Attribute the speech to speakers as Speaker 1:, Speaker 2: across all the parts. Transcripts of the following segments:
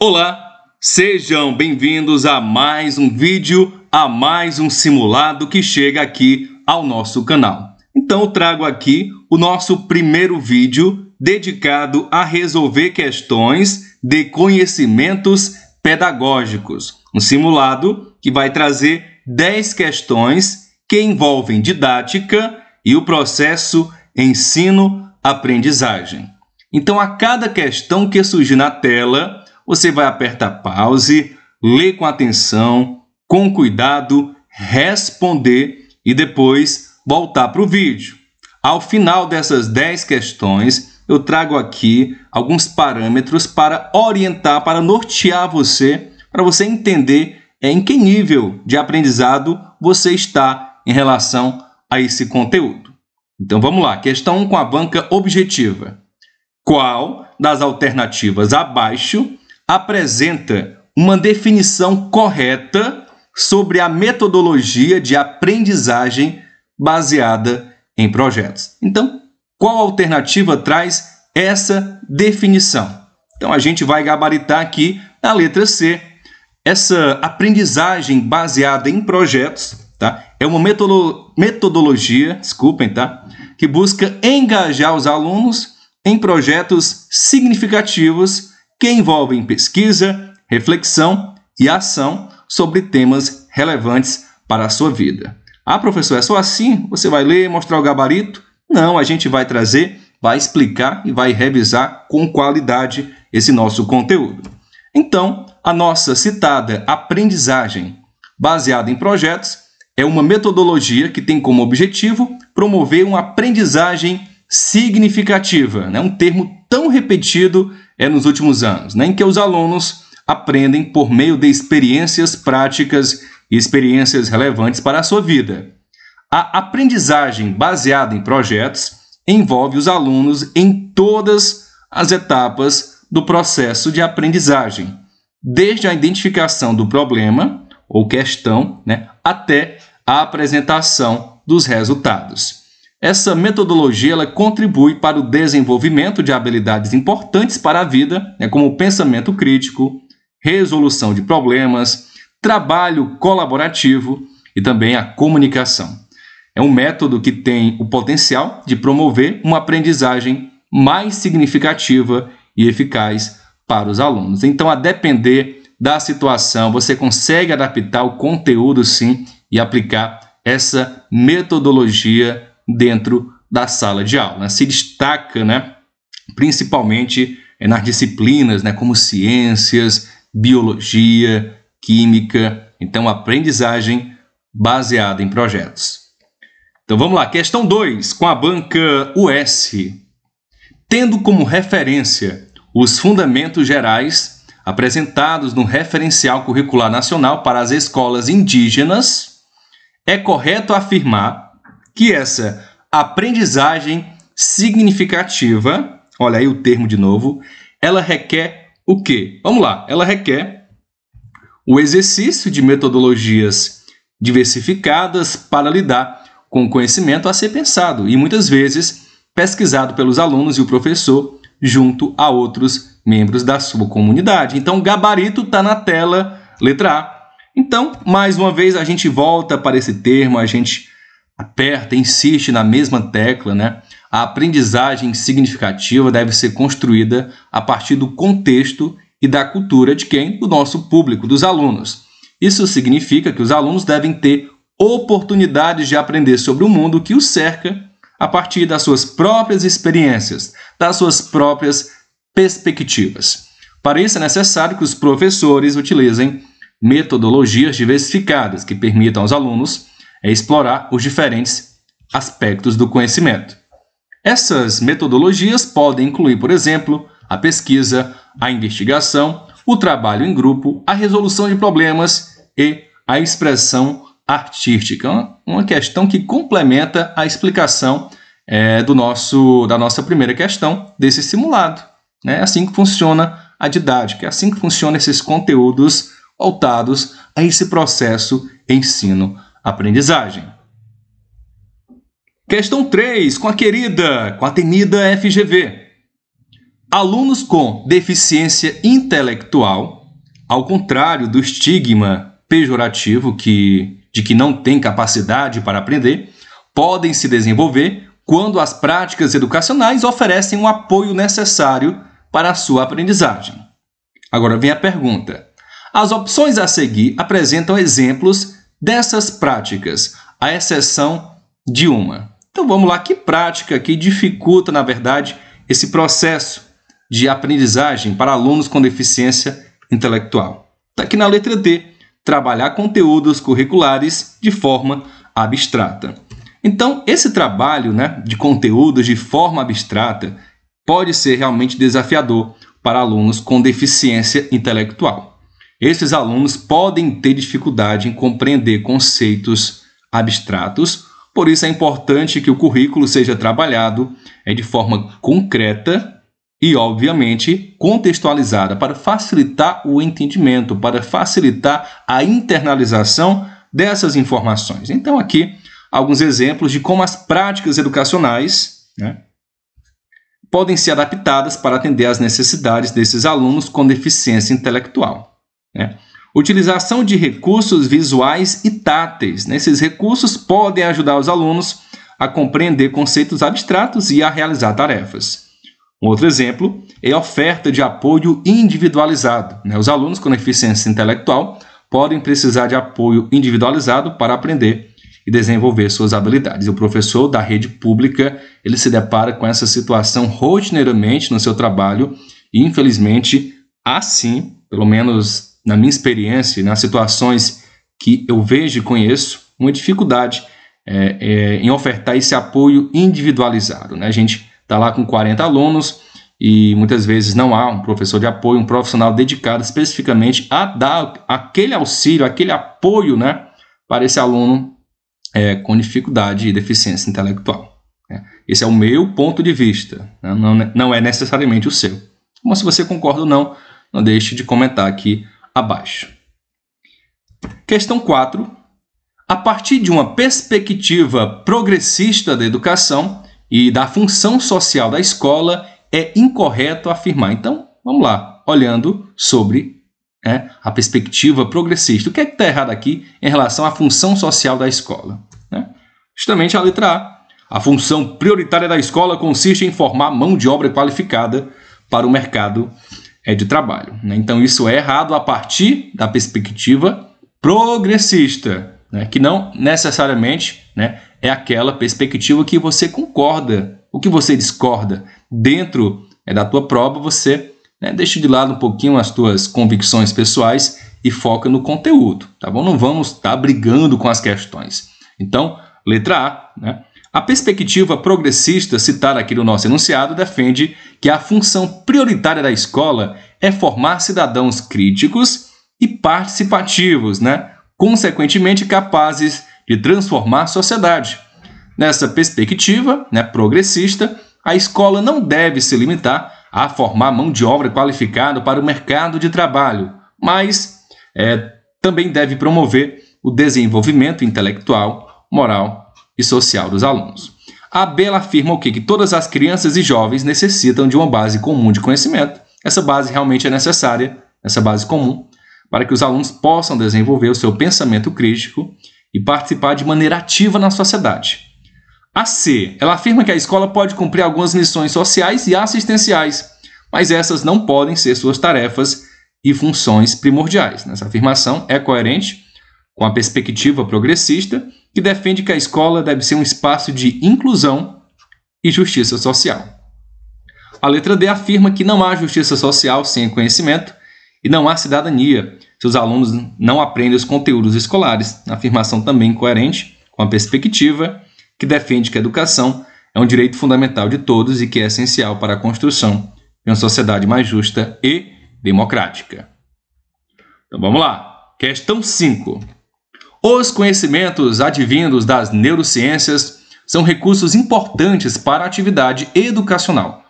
Speaker 1: Olá, sejam bem-vindos a mais um vídeo, a mais um simulado que chega aqui ao nosso canal. Então eu trago aqui o nosso primeiro vídeo dedicado a resolver questões de conhecimentos pedagógicos. Um simulado que vai trazer 10 questões que envolvem didática e o processo ensino-aprendizagem. Então, a cada questão que surge na tela, você vai apertar pause, ler com atenção, com cuidado, responder e depois voltar para o vídeo. Ao final dessas 10 questões, eu trago aqui alguns parâmetros para orientar, para nortear você, para você entender em que nível de aprendizado você está em relação a esse conteúdo. Então vamos lá, questão 1 com a banca objetiva. Qual das alternativas abaixo apresenta uma definição correta sobre a metodologia de aprendizagem baseada em projetos. Então, qual alternativa traz essa definição? Então, a gente vai gabaritar aqui na letra C. Essa aprendizagem baseada em projetos tá? é uma metodolo metodologia, desculpem, tá? que busca engajar os alunos em projetos significativos que envolvem pesquisa, reflexão e ação sobre temas relevantes para a sua vida. Ah, professor, é só assim? Você vai ler, mostrar o gabarito? Não, a gente vai trazer, vai explicar e vai revisar com qualidade esse nosso conteúdo. Então, a nossa citada aprendizagem baseada em projetos é uma metodologia que tem como objetivo promover uma aprendizagem significativa, né? um termo tão repetido é nos últimos anos, né, em que os alunos aprendem por meio de experiências práticas e experiências relevantes para a sua vida. A aprendizagem baseada em projetos envolve os alunos em todas as etapas do processo de aprendizagem, desde a identificação do problema ou questão né, até a apresentação dos resultados. Essa metodologia ela contribui para o desenvolvimento de habilidades importantes para a vida, né, como pensamento crítico, resolução de problemas, trabalho colaborativo e também a comunicação. É um método que tem o potencial de promover uma aprendizagem mais significativa e eficaz para os alunos. Então, a depender da situação, você consegue adaptar o conteúdo sim e aplicar essa metodologia dentro da sala de aula. Né? Se destaca, né, principalmente é, nas disciplinas, né, como ciências, biologia, química. Então, aprendizagem baseada em projetos. Então, vamos lá. Questão 2, com a banca US. Tendo como referência os fundamentos gerais apresentados no Referencial Curricular Nacional para as Escolas Indígenas, é correto afirmar que essa aprendizagem significativa, olha aí o termo de novo, ela requer o quê? Vamos lá, ela requer o exercício de metodologias diversificadas para lidar com o conhecimento a ser pensado e muitas vezes pesquisado pelos alunos e o professor junto a outros membros da sua comunidade. Então, o gabarito está na tela, letra A. Então, mais uma vez, a gente volta para esse termo, a gente aperta, insiste na mesma tecla, né? A aprendizagem significativa deve ser construída a partir do contexto e da cultura de quem? Do nosso público, dos alunos. Isso significa que os alunos devem ter oportunidades de aprender sobre o mundo que os cerca a partir das suas próprias experiências, das suas próprias perspectivas. Para isso é necessário que os professores utilizem metodologias diversificadas que permitam aos alunos é explorar os diferentes aspectos do conhecimento. Essas metodologias podem incluir, por exemplo, a pesquisa, a investigação, o trabalho em grupo, a resolução de problemas e a expressão artística, uma questão que complementa a explicação é, do nosso da nossa primeira questão desse simulado. Né? É assim que funciona a didática, é assim que funcionam esses conteúdos voltados a esse processo ensino-aprendizagem aprendizagem. Questão 3, com a querida, com a temida FGV. Alunos com deficiência intelectual, ao contrário do estigma pejorativo que, de que não tem capacidade para aprender, podem se desenvolver quando as práticas educacionais oferecem o um apoio necessário para a sua aprendizagem. Agora vem a pergunta. As opções a seguir apresentam exemplos dessas práticas, à exceção de uma. Então vamos lá, que prática que dificulta, na verdade, esse processo de aprendizagem para alunos com deficiência intelectual? Está aqui na letra D, trabalhar conteúdos curriculares de forma abstrata. Então, esse trabalho né, de conteúdos de forma abstrata pode ser realmente desafiador para alunos com deficiência intelectual. Esses alunos podem ter dificuldade em compreender conceitos abstratos, por isso é importante que o currículo seja trabalhado é de forma concreta e, obviamente, contextualizada para facilitar o entendimento, para facilitar a internalização dessas informações. Então, aqui alguns exemplos de como as práticas educacionais né, podem ser adaptadas para atender às necessidades desses alunos com deficiência intelectual. Né? Utilização de recursos visuais e táteis. Né? Esses recursos podem ajudar os alunos a compreender conceitos abstratos e a realizar tarefas. Um outro exemplo é a oferta de apoio individualizado. Né? Os alunos com deficiência intelectual podem precisar de apoio individualizado para aprender e desenvolver suas habilidades. o professor da rede pública ele se depara com essa situação rotineiramente no seu trabalho e, infelizmente, assim, pelo menos na minha experiência, nas situações que eu vejo e conheço, uma dificuldade é, é, em ofertar esse apoio individualizado. Né? A gente está lá com 40 alunos e muitas vezes não há um professor de apoio, um profissional dedicado especificamente a dar aquele auxílio, aquele apoio né, para esse aluno é, com dificuldade e deficiência intelectual. Né? Esse é o meu ponto de vista, né? não é necessariamente o seu. Mas se você concorda ou não, não deixe de comentar aqui abaixo. Questão 4. A partir de uma perspectiva progressista da educação e da função social da escola, é incorreto afirmar. Então, vamos lá, olhando sobre né, a perspectiva progressista. O que é está errado aqui em relação à função social da escola? Né? Justamente a letra A. A função prioritária da escola consiste em formar mão de obra qualificada para o mercado é de trabalho. Né? Então isso é errado a partir da perspectiva progressista, né? que não necessariamente né, é aquela perspectiva que você concorda, o que você discorda. Dentro é, da tua prova, você né, deixa de lado um pouquinho as tuas convicções pessoais e foca no conteúdo, tá bom? Não vamos estar tá brigando com as questões. Então, letra A, né? A perspectiva progressista citada aqui no nosso enunciado defende que a função prioritária da escola é formar cidadãos críticos e participativos, né? consequentemente capazes de transformar a sociedade. Nessa perspectiva né, progressista, a escola não deve se limitar a formar mão de obra qualificada para o mercado de trabalho, mas é, também deve promover o desenvolvimento intelectual, moral e social dos alunos. A Bela afirma o quê? Que todas as crianças e jovens necessitam de uma base comum de conhecimento. Essa base realmente é necessária, essa base comum, para que os alunos possam desenvolver o seu pensamento crítico e participar de maneira ativa na sociedade. A C, ela afirma que a escola pode cumprir algumas missões sociais e assistenciais, mas essas não podem ser suas tarefas e funções primordiais. Essa afirmação é coerente com a perspectiva progressista que defende que a escola deve ser um espaço de inclusão e justiça social. A letra D afirma que não há justiça social sem conhecimento e não há cidadania se os alunos não aprendem os conteúdos escolares, afirmação também coerente com a perspectiva que defende que a educação é um direito fundamental de todos e que é essencial para a construção de uma sociedade mais justa e democrática. Então vamos lá. Questão 5. Os conhecimentos advindos das neurociências são recursos importantes para a atividade educacional.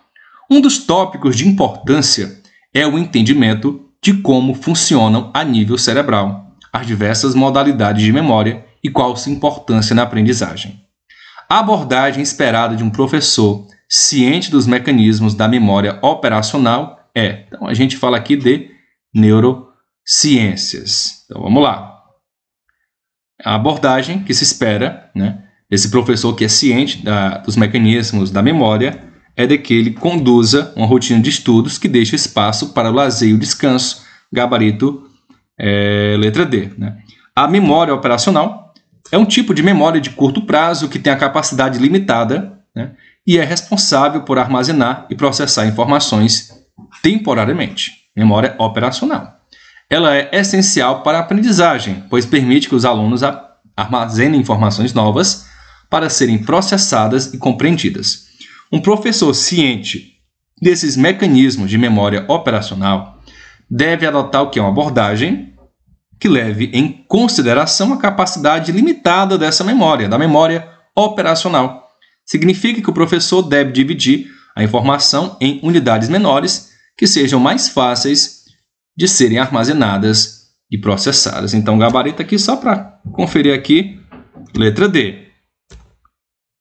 Speaker 1: Um dos tópicos de importância é o entendimento de como funcionam a nível cerebral as diversas modalidades de memória e qual sua importância na aprendizagem. A abordagem esperada de um professor ciente dos mecanismos da memória operacional é, então a gente fala aqui de neurociências. Então vamos lá a abordagem que se espera, né, desse professor que é ciente da, dos mecanismos da memória, é de que ele conduza uma rotina de estudos que deixe espaço para o lazer e o descanso, gabarito é, letra D. Né? A memória operacional é um tipo de memória de curto prazo que tem a capacidade limitada né, e é responsável por armazenar e processar informações temporariamente. Memória operacional. Ela é essencial para a aprendizagem, pois permite que os alunos armazenem informações novas para serem processadas e compreendidas. Um professor ciente desses mecanismos de memória operacional deve adotar o que é uma abordagem que leve em consideração a capacidade limitada dessa memória, da memória operacional. Significa que o professor deve dividir a informação em unidades menores que sejam mais fáceis de serem armazenadas e processadas. Então, gabarito aqui só para conferir aqui, letra D.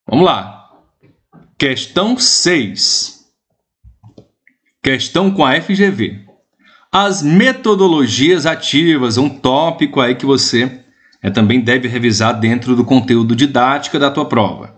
Speaker 1: Vamos lá. Questão 6. Questão com a FGV. As metodologias ativas, um tópico aí que você é, também deve revisar dentro do conteúdo didático da tua prova.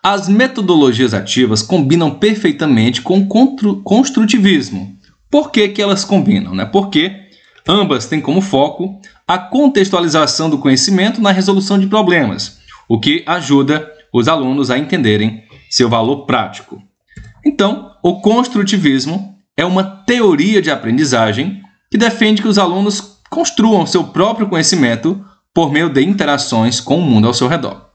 Speaker 1: As metodologias ativas combinam perfeitamente com o construtivismo, por que, que elas combinam? Né? Porque ambas têm como foco a contextualização do conhecimento na resolução de problemas, o que ajuda os alunos a entenderem seu valor prático. Então, o construtivismo é uma teoria de aprendizagem que defende que os alunos construam seu próprio conhecimento por meio de interações com o mundo ao seu redor.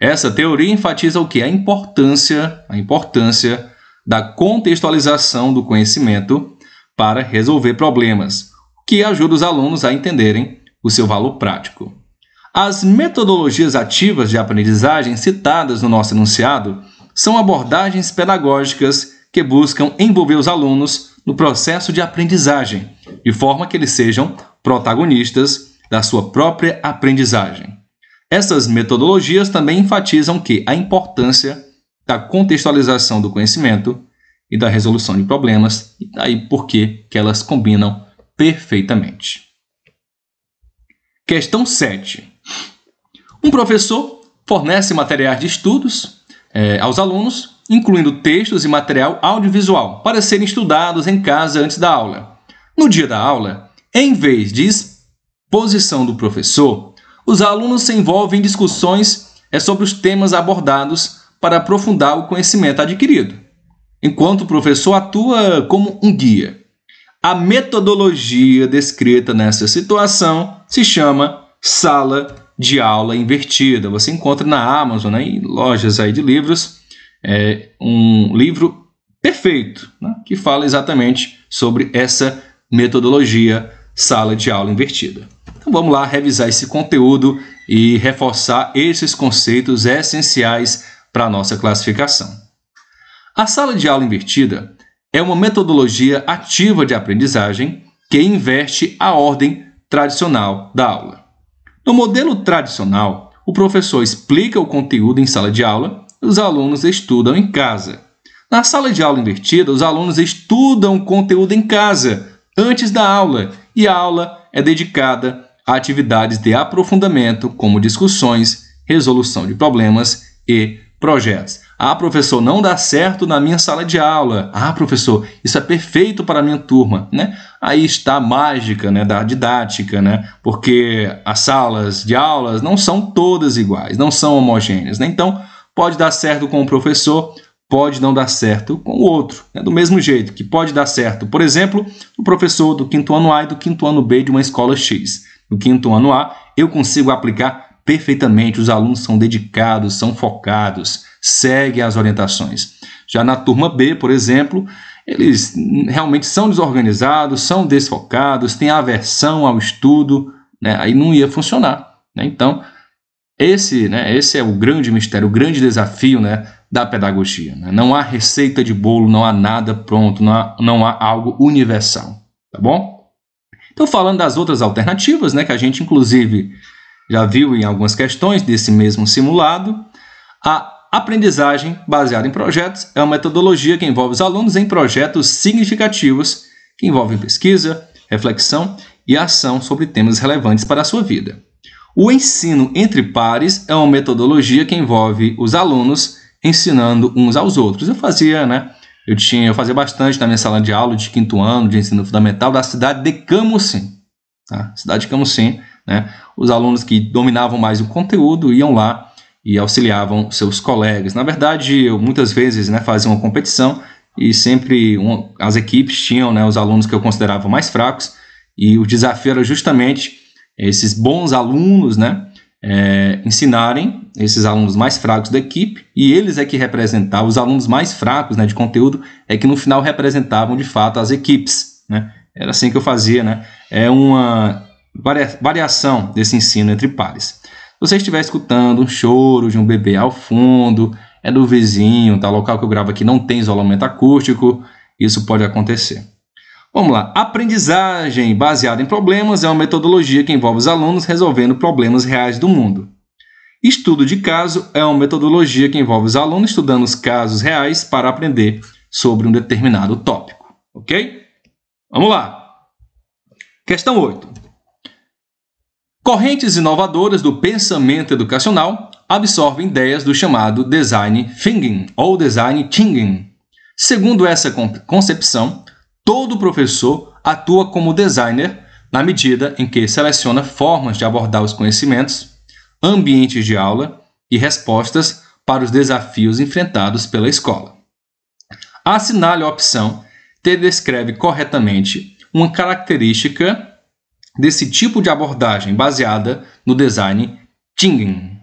Speaker 1: Essa teoria enfatiza o que a importância, a importância da contextualização do conhecimento para resolver problemas, o que ajuda os alunos a entenderem o seu valor prático. As metodologias ativas de aprendizagem citadas no nosso enunciado são abordagens pedagógicas que buscam envolver os alunos no processo de aprendizagem, de forma que eles sejam protagonistas da sua própria aprendizagem. Essas metodologias também enfatizam que a importância da contextualização do conhecimento e da resolução de problemas, e daí por que elas combinam perfeitamente. Questão 7. Um professor fornece materiais de estudos é, aos alunos, incluindo textos e material audiovisual, para serem estudados em casa antes da aula. No dia da aula, em vez de exposição do professor, os alunos se envolvem em discussões é, sobre os temas abordados para aprofundar o conhecimento adquirido enquanto o professor atua como um guia. A metodologia descrita nessa situação se chama sala de aula invertida. Você encontra na Amazon, né, em lojas aí de livros, é, um livro perfeito né, que fala exatamente sobre essa metodologia sala de aula invertida. Então vamos lá revisar esse conteúdo e reforçar esses conceitos essenciais para a nossa classificação. A sala de aula invertida é uma metodologia ativa de aprendizagem que inverte a ordem tradicional da aula. No modelo tradicional, o professor explica o conteúdo em sala de aula e os alunos estudam em casa. Na sala de aula invertida, os alunos estudam o conteúdo em casa antes da aula e a aula é dedicada a atividades de aprofundamento, como discussões, resolução de problemas e projetos. Ah, professor, não dá certo na minha sala de aula. Ah, professor, isso é perfeito para a minha turma, né? Aí está a mágica, né, da didática, né? Porque as salas de aulas não são todas iguais, não são homogêneas, né? Então, pode dar certo com o um professor, pode não dar certo com o outro. Né? Do mesmo jeito que pode dar certo, por exemplo, o professor do quinto ano A e do quinto ano B de uma escola X. No quinto ano A, eu consigo aplicar perfeitamente, os alunos são dedicados, são focados, seguem as orientações. Já na turma B, por exemplo, eles realmente são desorganizados, são desfocados, têm aversão ao estudo, né? aí não ia funcionar. Né? Então, esse, né, esse é o grande mistério, o grande desafio né, da pedagogia. Né? Não há receita de bolo, não há nada pronto, não há, não há algo universal. Tá bom? Então, falando das outras alternativas, né, que a gente inclusive já viu em algumas questões desse mesmo simulado, a aprendizagem baseada em projetos é uma metodologia que envolve os alunos em projetos significativos que envolvem pesquisa, reflexão e ação sobre temas relevantes para a sua vida. O ensino entre pares é uma metodologia que envolve os alunos ensinando uns aos outros. Eu fazia, né? Eu tinha, eu fazia bastante na minha sala de aula de quinto ano de ensino fundamental da cidade de Camusim, tá? Cidade de Camusim, né? Os alunos que dominavam mais o conteúdo iam lá e auxiliavam seus colegas. Na verdade, eu muitas vezes né, fazia uma competição e sempre as equipes tinham né, os alunos que eu considerava mais fracos e o desafio era justamente esses bons alunos né, é, ensinarem esses alunos mais fracos da equipe e eles é que representavam, os alunos mais fracos né, de conteúdo é que no final representavam de fato as equipes. Né? Era assim que eu fazia. Né? É uma variação desse ensino entre pares. Se você estiver escutando um choro de um bebê ao fundo, é do vizinho, tá? local que eu gravo aqui não tem isolamento acústico, isso pode acontecer. Vamos lá. Aprendizagem baseada em problemas é uma metodologia que envolve os alunos resolvendo problemas reais do mundo. Estudo de caso é uma metodologia que envolve os alunos estudando os casos reais para aprender sobre um determinado tópico, ok? Vamos lá. Questão 8. Correntes inovadoras do pensamento educacional absorvem ideias do chamado design thinking ou design thinking. Segundo essa concepção, todo professor atua como designer na medida em que seleciona formas de abordar os conhecimentos, ambientes de aula e respostas para os desafios enfrentados pela escola. Assinale a opção que descreve corretamente uma característica desse tipo de abordagem baseada no design thinking,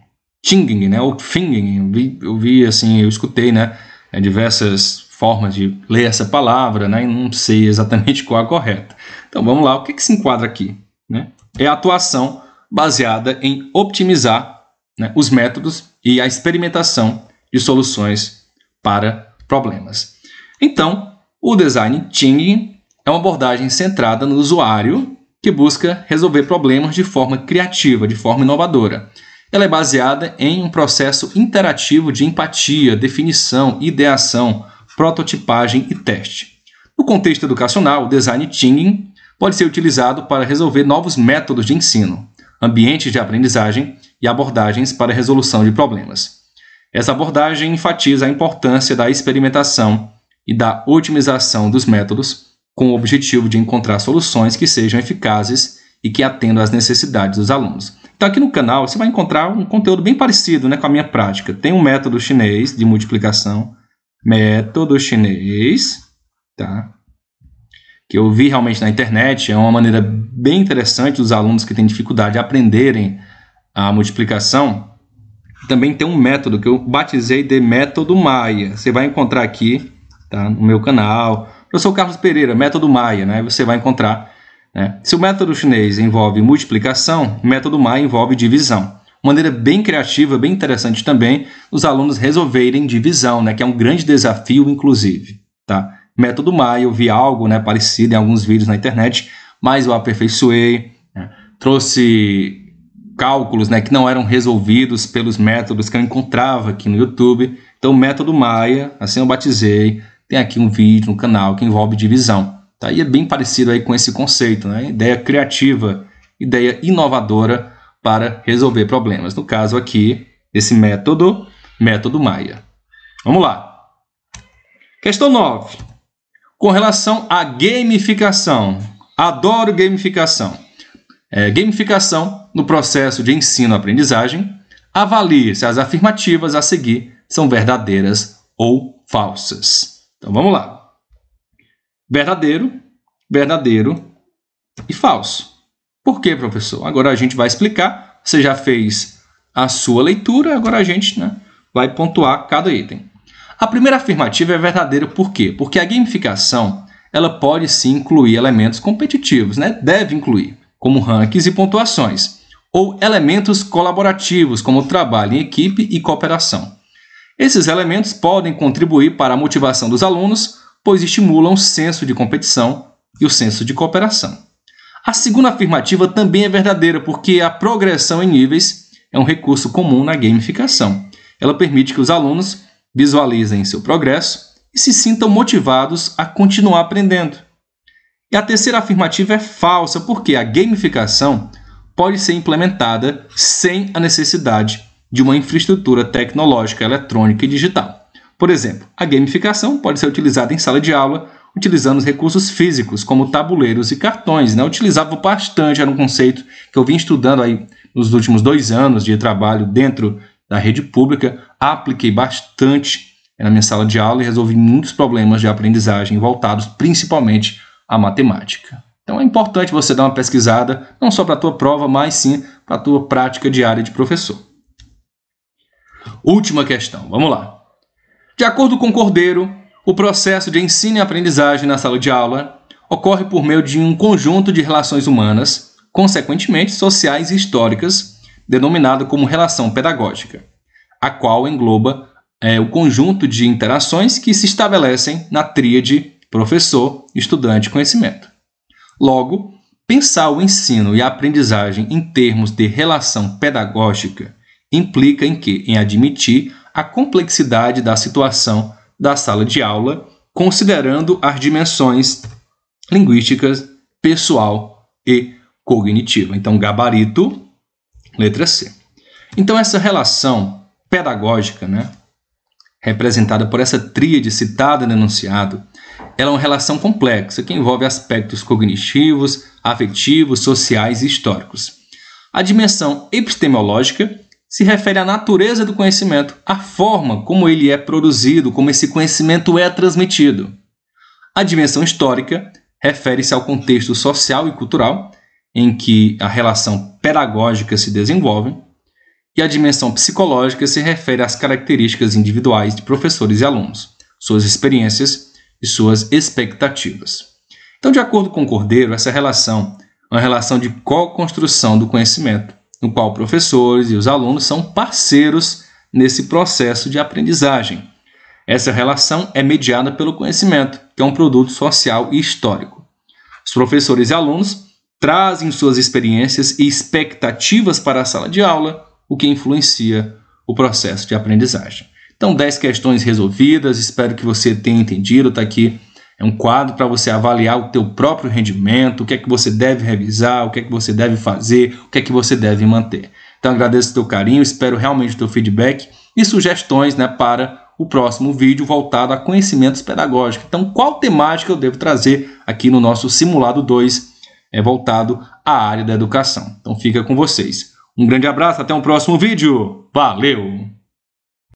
Speaker 1: thinking né? Ou Thinging. Eu vi, eu vi assim, eu escutei, né? É, diversas formas de ler essa palavra, né? E não sei exatamente qual a correta. Então vamos lá, o que, que se enquadra aqui? Né? É a atuação baseada em optimizar né, os métodos e a experimentação de soluções para problemas. Então, o design thinking é uma abordagem centrada no usuário que busca resolver problemas de forma criativa, de forma inovadora. Ela é baseada em um processo interativo de empatia, definição, ideação, prototipagem e teste. No contexto educacional, o design thinking pode ser utilizado para resolver novos métodos de ensino, ambientes de aprendizagem e abordagens para resolução de problemas. Essa abordagem enfatiza a importância da experimentação e da otimização dos métodos com o objetivo de encontrar soluções que sejam eficazes e que atendam às necessidades dos alunos. Então, aqui no canal, você vai encontrar um conteúdo bem parecido né, com a minha prática. Tem um método chinês de multiplicação, método chinês, tá? que eu vi realmente na internet, é uma maneira bem interessante dos alunos que têm dificuldade de aprenderem a multiplicação. Também tem um método que eu batizei de método Maia. Você vai encontrar aqui tá, no meu canal, eu o Carlos Pereira, método Maia, né? Você vai encontrar. Né? Se o método chinês envolve multiplicação, o método Maia envolve divisão. Uma maneira bem criativa, bem interessante também, os alunos resolverem divisão, né? Que é um grande desafio, inclusive, tá? Método Maia, eu vi algo né, parecido em alguns vídeos na internet, mas eu aperfeiçoei, né? trouxe cálculos né, que não eram resolvidos pelos métodos que eu encontrava aqui no YouTube. Então, o método Maia, assim eu batizei, tem aqui um vídeo, no canal que envolve divisão. Tá? E é bem parecido aí com esse conceito, né? ideia criativa, ideia inovadora para resolver problemas. No caso aqui, esse método, método Maia. Vamos lá. Questão 9. Com relação à gamificação. Adoro gamificação. É, gamificação no processo de ensino-aprendizagem. Avalie se as afirmativas a seguir são verdadeiras ou falsas. Então vamos lá. Verdadeiro, verdadeiro e falso. Por que, professor? Agora a gente vai explicar. Você já fez a sua leitura, agora a gente né, vai pontuar cada item. A primeira afirmativa é verdadeira por quê? Porque a gamificação ela pode sim incluir elementos competitivos, né? deve incluir, como rankings e pontuações, ou elementos colaborativos, como trabalho em equipe e cooperação. Esses elementos podem contribuir para a motivação dos alunos, pois estimulam o senso de competição e o senso de cooperação. A segunda afirmativa também é verdadeira, porque a progressão em níveis é um recurso comum na gamificação. Ela permite que os alunos visualizem seu progresso e se sintam motivados a continuar aprendendo. E a terceira afirmativa é falsa, porque a gamificação pode ser implementada sem a necessidade de uma infraestrutura tecnológica, eletrônica e digital. Por exemplo, a gamificação pode ser utilizada em sala de aula utilizando os recursos físicos, como tabuleiros e cartões. Né? Eu utilizava bastante, era um conceito que eu vim estudando aí nos últimos dois anos de trabalho dentro da rede pública, apliquei bastante eh, na minha sala de aula e resolvi muitos problemas de aprendizagem voltados principalmente à matemática. Então é importante você dar uma pesquisada, não só para a tua prova, mas sim para a tua prática diária de professor. Última questão, vamos lá. De acordo com Cordeiro, o processo de ensino e aprendizagem na sala de aula ocorre por meio de um conjunto de relações humanas, consequentemente sociais e históricas, denominado como relação pedagógica, a qual engloba é, o conjunto de interações que se estabelecem na tríade professor, estudante, conhecimento. Logo, pensar o ensino e a aprendizagem em termos de relação pedagógica implica em que em admitir a complexidade da situação da sala de aula, considerando as dimensões linguísticas, pessoal e cognitiva. Então, gabarito, letra C. Então, essa relação pedagógica, né, representada por essa tríade citada no enunciado, ela é uma relação complexa que envolve aspectos cognitivos, afetivos, sociais e históricos. A dimensão epistemológica se refere à natureza do conhecimento, à forma como ele é produzido, como esse conhecimento é transmitido. A dimensão histórica refere-se ao contexto social e cultural em que a relação pedagógica se desenvolve, e a dimensão psicológica se refere às características individuais de professores e alunos, suas experiências e suas expectativas. Então, de acordo com Cordeiro, essa relação é uma relação de co-construção do conhecimento no qual professores e os alunos são parceiros nesse processo de aprendizagem. Essa relação é mediada pelo conhecimento, que é um produto social e histórico. Os professores e alunos trazem suas experiências e expectativas para a sala de aula, o que influencia o processo de aprendizagem. Então, 10 questões resolvidas, espero que você tenha entendido, está aqui é um quadro para você avaliar o teu próprio rendimento, o que é que você deve revisar, o que é que você deve fazer, o que é que você deve manter. Então agradeço o teu carinho, espero realmente o teu feedback e sugestões né, para o próximo vídeo voltado a conhecimentos pedagógicos. Então, qual temática eu devo trazer aqui no nosso simulado 2, é voltado à área da educação. Então fica com vocês. Um grande abraço, até um próximo vídeo. Valeu!